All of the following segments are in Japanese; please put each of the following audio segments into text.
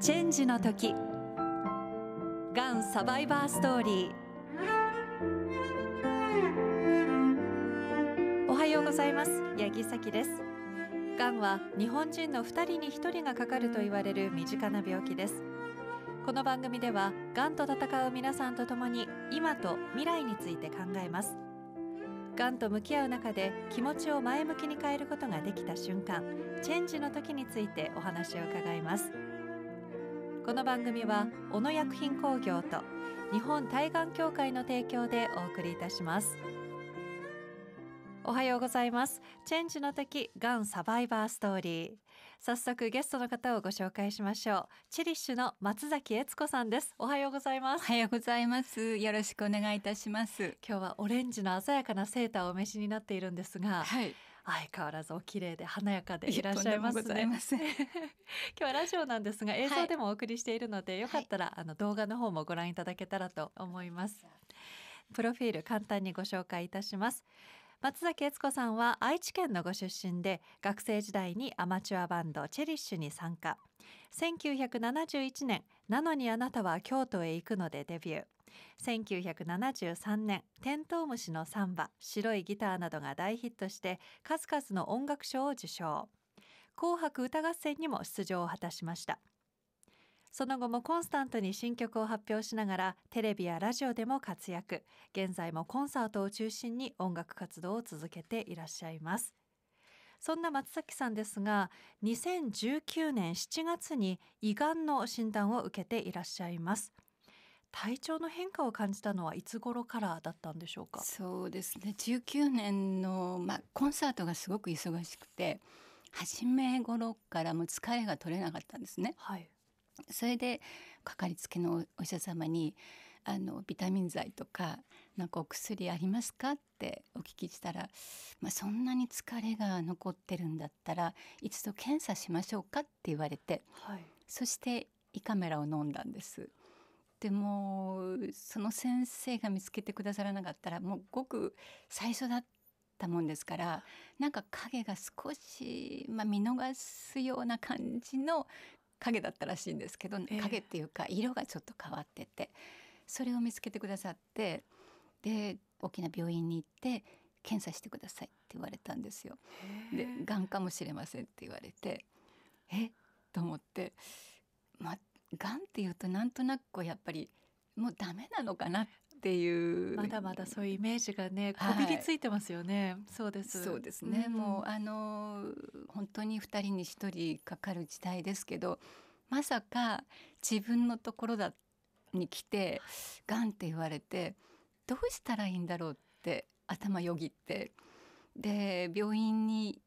チェンジの時がんサバイバーストーリーおはようございます八木咲ですがんは日本人の2人に1人がかかると言われる身近な病気ですこの番組ではがんと戦う皆さんと共に今と未来について考えますがんと向き合う中で気持ちを前向きに変えることができた瞬間チェンジの時についてお話を伺いますこの番組は小野薬品工業と日本対岸協会の提供でお送りいたしますおはようございますチェンジの敵がんサバイバーストーリー早速ゲストの方をご紹介しましょうチェリッシュの松崎悦子さんですおはようございますおはようございますよろしくお願いいたします今日はオレンジの鮮やかなセーターをお召しになっているんですが、はい、相変わらずお綺麗で華やかでいらっしゃいますね。い 今日はラジオなんですが映像でもお送りしているので、はい、よかったらあの動画の方もご覧いただけたらと思います。プロフィール簡単にご紹介いたします。松崎悦子さんは愛知県のご出身で学生時代にアマチュアバンドチェリッシュに参加1971年「なのにあなたは京都へ行くの」でデビュー1973年「テントウムシのサンバ」「白いギター」などが大ヒットして数々の音楽賞を受賞「紅白歌合戦」にも出場を果たしましたその後もコンスタントに新曲を発表しながらテレビやラジオでも活躍現在もコンサートを中心に音楽活動を続けていらっしゃいますそんな松崎さんですが2019年7月に胃がんの診断を受けていらっしゃいます体調の変化を感じたのはいつ頃からだったんでしょうかそうですね19年の、まあ、コンサートがすごく忙しくて初め頃からもう疲れが取れなかったんですね。はい、それでかかりつけのお医者様にあのビタミン剤とかなんかお薬ありますかってお聞きしたら、まあ、そんなに疲れが残ってるんだったら一度検査しましょうかって言われて、はい、そして胃カメラを飲んだんです。でもその先生が見つけてくださらなかったらもうごく最初だったもんですからなんか影が少し、まあ、見逃すような感じの影だったらしいんですけど、影っていうか色がちょっと変わっててそれを見つけてくださってで大きな病院に行って検査してくださいって言われたんですよ。でがんかもしれませんって言われてえと思って、まあがんっていうとなんとなくこうやっぱりもうダメなのかなっていうまだまだそういうイメージがねこびりついてますよね、はい、そうですそうですね、うん、もうあの本当に2人に1人かかる時代ですけどまさか自分のところだに来てがんって言われてどうしたらいいんだろうって頭よぎってで病院に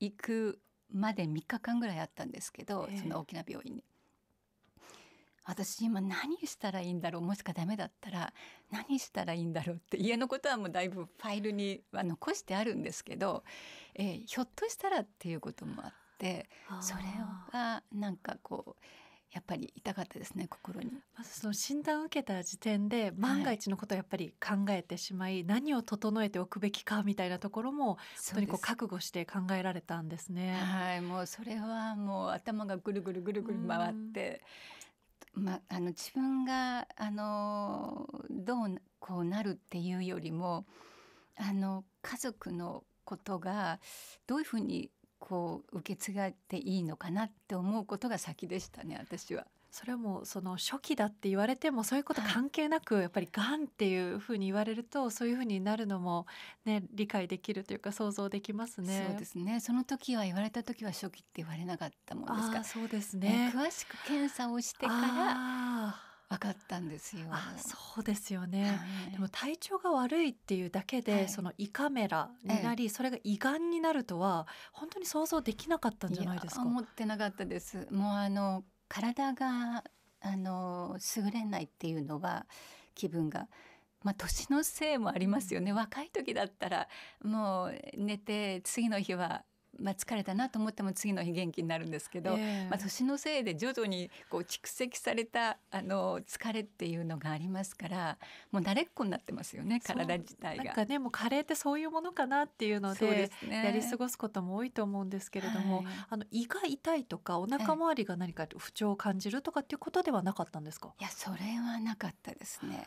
行くまで3日間ぐらいあったんですけど、その大きな病院に。私今何したらいいんだろうもしかダメだったら何したらいいんだろうって家のことはもうだいぶファイルには残してあるんですけど、えー、ひょっとしたらっていうこともあってそれがなんかこうやっぱり痛かったですね心にまずその診断を受けた時点で万が一のことをやっぱり考えてしまい、はい、何を整えておくべきかみたいなところも本当にこう覚悟して考えられたんですねはいもうそれはもう頭がぐるぐるぐるぐる回って、うんまあ、あの自分があのどうこうなるっていうよりもあの家族のことがどういうふうにこう受け継がれていいのかなって思うことが先でしたね私は。それもその初期だって言われてもそういうこと関係なく、やっぱりがんっていうふうに言われるとそういうふうになるのも、ね、理解できるというか想像できますね。そうですねその時は言われた時は初期って言われなかったもんですからそうですね、ね、詳しく検査をしてから分かったんですよ。あそうですよね、はい、でも体調が悪いっていうだけで、はい、その胃カメラになり、ええ、それが胃がんになるとは本当に想像できなかったんじゃないですか。思ってなかったです。もうあの体があの優れないっていうのは気分がまあ、年のせいもありますよね若い時だったらもう寝て次の日はまあ、疲れたなと思っても次の日元気になるんですけど、えー、まあ、年のせいで徐々にこう蓄積されたあの疲れっていうのがありますからもう慣れっこになってますよね体自体が。なんかねもう加齢ってそういうものかなっていうので、ね、やり過ごすことも多いと思うんですけれども、はい、あの胃が痛いとかお腹周りが何か不調を感じるとかっていうことではなかったんですか、いやそれはなかったですね。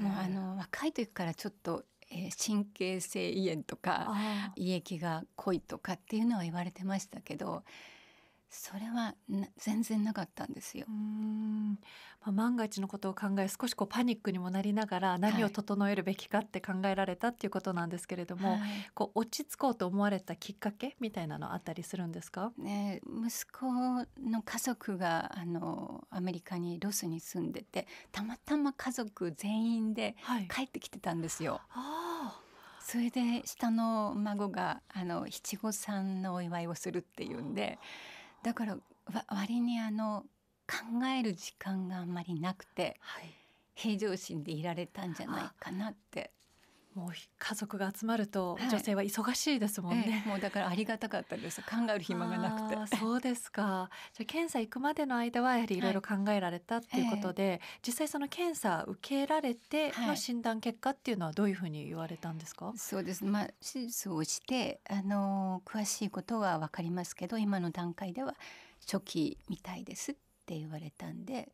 もうあの若い時からちょっとえー、神経性胃炎とか胃液が濃いとかっていうのは言われてましたけどそれは全然なかったんですよ。まあ、万が一のことを考え少しこうパニックにもなりながら何を整えるべきかって考えられたっていうことなんですけれども、はい、こう落ち着こうと思われたきっかけみたいなのあったりするんですか、ね、息子の家族があのアメリカにロスに住んでてたまたま家族全員で帰ってきてたんですよ。はいそれで下の孫があの七五三のお祝いをするっていうんでだから割にあの考える時間があんまりなくて、はい、平常心でいられたんじゃないかなってもう家族が集まると女性は忙しいですもんね、はいええ、もうだからありがたかったです考える暇がなくてそうですかじゃあ検査行くまでの間はやはりいろいろ考えられたっていうことで、はいえ、実際その検査受けられての診断結果っていうのはどういうふうに言われたんですか、はい、そうですまあ手術をしてあの詳しいことは分かりますけど今の段階では初期みたいですって言われたんで、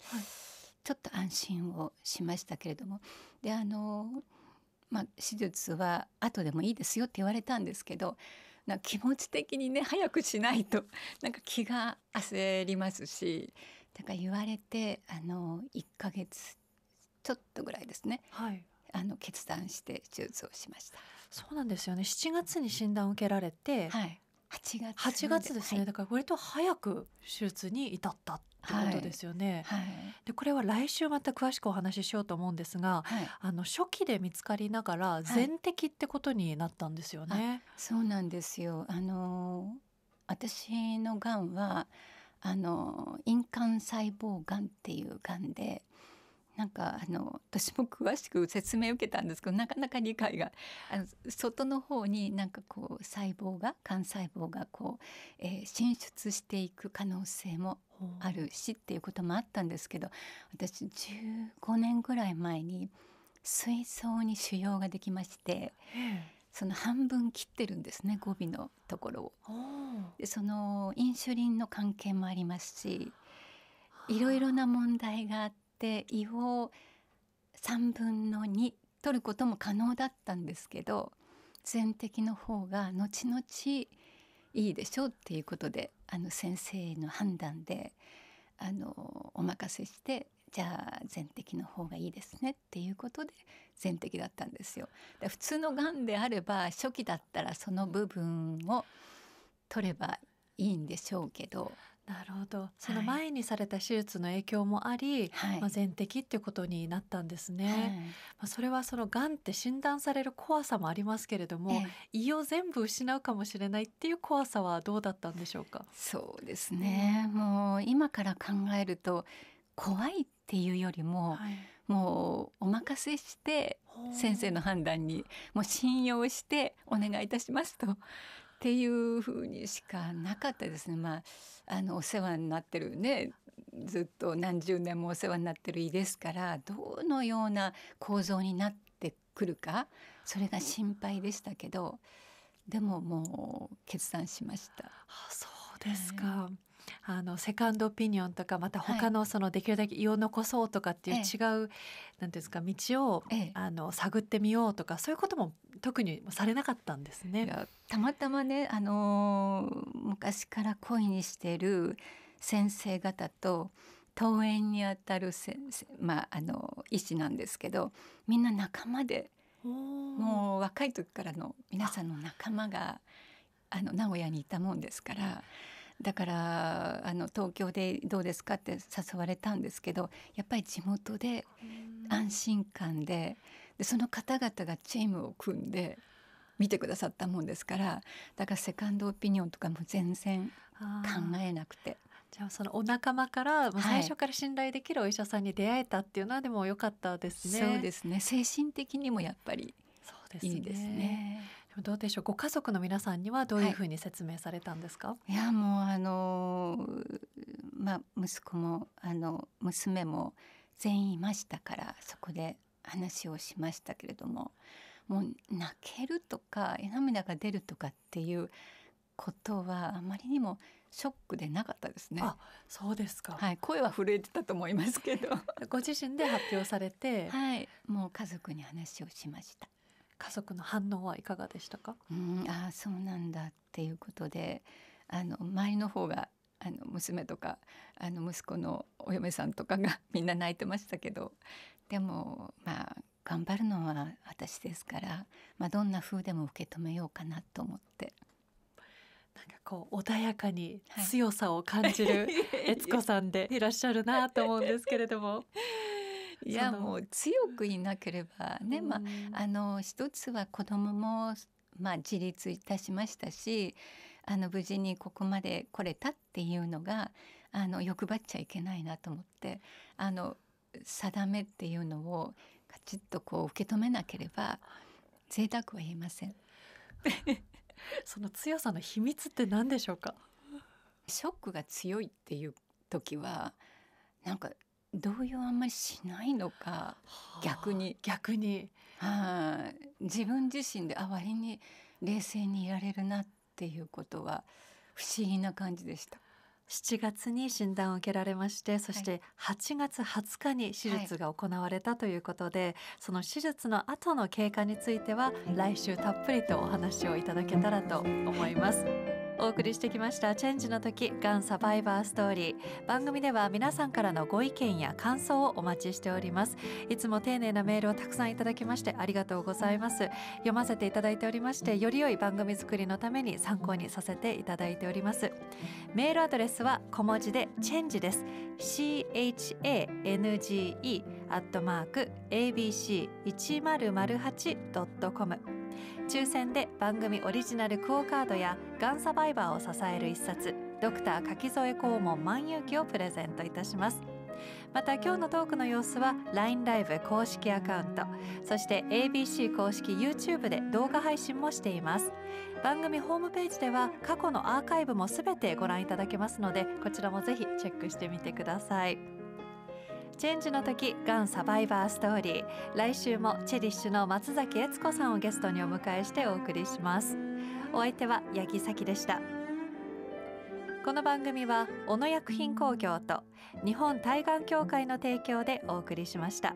ちょっと安心をしましたけれどもであのまあ、手術は後でもいいですよって言われたんですけどな気持ち的にね早くしないと なんか気が焦りますしだから言われてあの1ヶ月ちょっとぐらいですね、はい、あの決断して手術をしましたそうなんですよね7月に診断を受けられて、はい、8月8月ですね、はい、だから割と早く手術に至ったってことですよね。はいはい、でこれは来週また詳しくお話ししようと思うんですが、あの初期で見つかりながら全摘ってことになったんですよね。そうなんですよあの私のがんはあの印鑑細胞がんっていうがんでなんかあの私も詳しく説明を受けたんですけどなかなか理解があの外の方になんかこう細胞が幹細胞がこう、えー、進出していく可能性もあるしっていうこともあったんですけど私15年ぐらい前に水槽に腫瘍ができまして。その半分切ってるんですね語尾のところをでそのインシュリンの関係もありますしいろいろな問題があってって胃を3分の2取ることも可能だったんですけど全摘の方が後々いいでしょうっていうことであの先生の判断であのお任せしてじゃあ全摘の方がいいですねっていうことで全摘だったんですよ。普通のがんであれば初期だったらその部分を取ればいいんでしょうけどなるほどその前にされた手術の影響もあり、はい、まあ、全摘っていうことになったんですね、はい、まあ、それはそのがんって診断される怖さもありますけれども、ええ、胃を全部失うかもしれないっていう怖さはどうだったんでしょうかそうですねもう今から考えると怖いっていうよりも、はい、もうお任せして先生の判断にもう信用してお願いいたしますとっていうふうにしかなかったですね。まあ、あのお世話になってるねずっと何十年もお世話になってる胃ですからどのような構造になってくるかそれが心配でしたけどでももう決断しました。あそうですか、はいあのセカンドオピニオンとかまた他のそのできるだけ胃を残そうとかっていう違う、はい、なんていうんですか道を、ええ、あの探ってみようとかそういうことも特にされなかったんですね。たまたまね、あのー、昔から恋にしてる先生方と登園にあたる先生、まあ、あの医師なんですけどみんな仲間でもう若い時からの皆さんの仲間があの名古屋にいたもんですから。だからあの東京でどうですかって誘われたんですけどやっぱり地元で安心感で。うんでその方々がチームを組んで見てくださったもんですからだからセカンドオピニオンとかも全然考えなくて。じゃあそのお仲間から最初から信頼できるお医者さんに出会えたっていうのはでも良かったですね、はい、そうですね精神的にもやっぱりそうですねいいですねどうでしょうご家族の皆さんにはどういうふうに説明されたんですか、はい、いやもうあのまあ息子もあの娘も全員いましたからそこで話をしましたけれどももう泣けるとか涙が出るとかっていうことはあまりにもショックでなかったですね。あそうですか。はい、声は震えてたと思いますけど、ご自身で発表されて、はい、もう家族に話をしました。家族の反応はいかがでしたか？うん、あ、そうなんだっていうことで、あの周りの方があの娘とかあの息子のお嫁さんとかがみんな泣いてましたけど、でもまあ頑張るのは私ですから、まあ、どんな風でも受け止めようかなと思って。なんかこう穏やかに強さを感じる悦子さんでいらっしゃるなと思うんですけれども。いやもう強くいなければね、まあ、あの一つは子供もまあ自立いたしましたしあの無事にここまで来れたっていうのがあの欲張っちゃいけないなと思ってあの定めっていうのをカチッとこう受け止めなければ贅沢は言えません その強さの秘密って何でしょうかショックが強いっていう時はなんか動揺あんまりしないのか、はあ、逆に逆に、はあ、自分自身であ割に冷静にいられるなっていうことは不思議な感じでした7月に診断を受けられましてそして8月20日に手術が行われたということで、はい、その手術の後の経過については来週たっぷりとお話をいただけたらと思います。お送りしてきましたチェンジの時がんサバイバーストーリー番組では皆さんからのご意見や感想をお待ちしておりますいつも丁寧なメールをたくさんいただきましてありがとうございます読ませていただいておりましてより良い番組作りのために参考にさせていただいておりますメールアドレスは小文字でチェンジです change アットマーク abc1008.com 抽選で番組オリジナル quo カードやがんサバイバーを支える一冊ドクター柿添肛門万有記をプレゼントいたしますまた今日のトークの様子は LINE ライブ公式アカウントそして ABC 公式 YouTube で動画配信もしています番組ホームページでは過去のアーカイブもすべてご覧いただけますのでこちらもぜひチェックしてみてくださいチェンジの時がんサバイバーストーリー来週もチェリッシュの松崎悦子さんをゲストにお迎えしてお送りしますお相手は八木咲でしたこの番組は小野薬品工業と日本対がん協会の提供でお送りしました。